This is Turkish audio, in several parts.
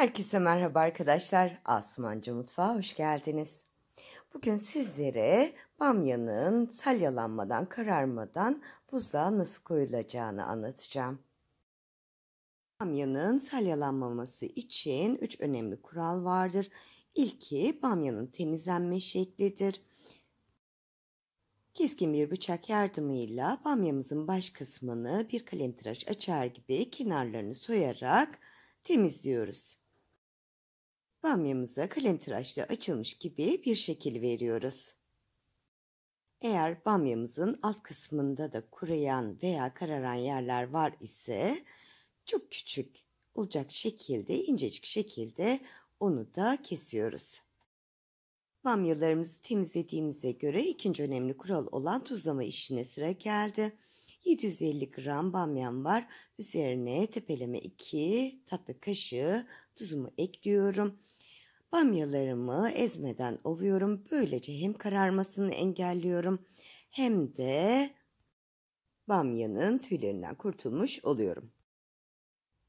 Herkese merhaba arkadaşlar. Asumancı Mutfağı hoş geldiniz. Bugün sizlere bamyanın salyalanmadan, kararmadan buzluğa nasıl koyulacağını anlatacağım. Bamyanın salyalanmaması için 3 önemli kural vardır. İlki bamyanın temizlenme şeklidir. Keskin bir bıçak yardımıyla bamyamızın baş kısmını bir kalem tıraş açar gibi kenarlarını soyarak temizliyoruz bamyamıza kalem tıraşla açılmış gibi bir şekil veriyoruz. Eğer bamyamızın alt kısmında da kuruyan veya kararan yerler var ise çok küçük olacak şekilde, incecik şekilde onu da kesiyoruz. Bamyalarımızı temizlediğimize göre ikinci önemli kural olan tuzlama işine sıra geldi. 750 gram bamyam var. Üzerine tepeleme 2 tatlı kaşığı tuzumu ekliyorum. Bamyalarımı ezmeden ovuyorum. Böylece hem kararmasını engelliyorum hem de bamyanın tüylerinden kurtulmuş oluyorum.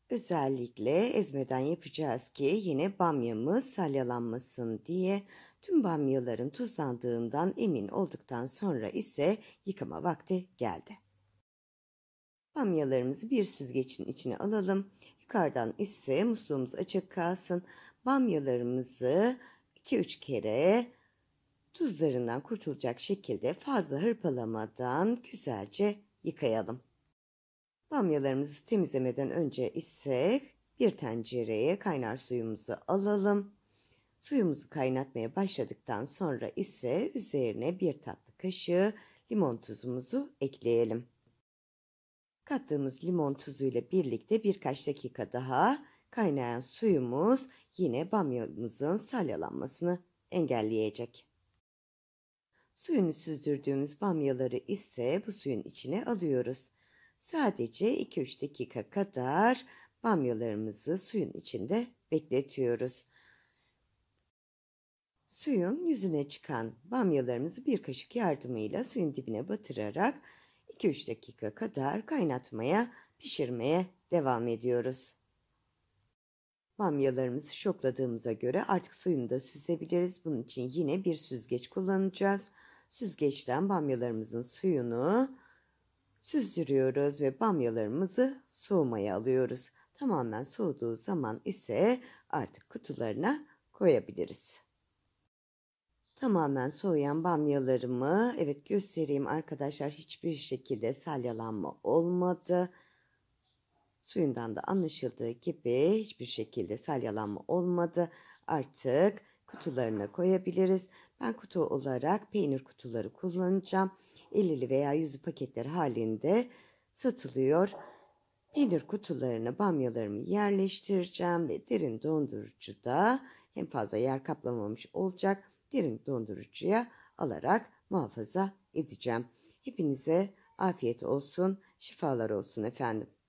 Özellikle ezmeden yapacağız ki yine bamyamız salyalanmasın diye tüm bamyaların tuzlandığından emin olduktan sonra ise yıkama vakti geldi. Bamyalarımızı bir süzgecin içine alalım. Yukarıdan ise musluğumuz açık kalsın bamyalarımızı 2-3 kere tuzlarından kurtulacak şekilde fazla hırpalamadan güzelce yıkayalım. Bamyalarımızı temizlemeden önce ise bir tencereye kaynar suyumuzu alalım. Suyumuzu kaynatmaya başladıktan sonra ise üzerine bir tatlı kaşığı limon tuzumuzu ekleyelim. Kattığımız limon tuzu ile birlikte birkaç dakika daha kaynayan suyumuz yine bamyamızın salyalanmasını engelleyecek. Suyunu süzdürdüğümüz bamyaları ise bu suyun içine alıyoruz. Sadece 2-3 dakika kadar bamyalarımızı suyun içinde bekletiyoruz. Suyun yüzüne çıkan bamyalarımızı bir kaşık yardımıyla suyun dibine batırarak 2-3 dakika kadar kaynatmaya, pişirmeye devam ediyoruz. Bamyalarımızı şokladığımıza göre artık suyunu da süzebiliriz. Bunun için yine bir süzgeç kullanacağız. Süzgeçten bamyalarımızın suyunu süzdürüyoruz ve bamyalarımızı soğumaya alıyoruz. Tamamen soğuduğu zaman ise artık kutularına koyabiliriz. Tamamen soğuyan bamyalarımı evet göstereyim arkadaşlar hiçbir şekilde salyalanma olmadı. Suyundan da anlaşıldığı gibi hiçbir şekilde salyalanma olmadı. Artık kutularına koyabiliriz. Ben kutu olarak peynir kutuları kullanacağım. 50'li veya 100'lü paketler halinde satılıyor. Peynir kutularını bamyalarımı yerleştireceğim ve derin dondurucuda hem fazla yer kaplamamış olacak derin dondurucuya alarak muhafaza edeceğim. Hepinize afiyet olsun, şifalar olsun efendim.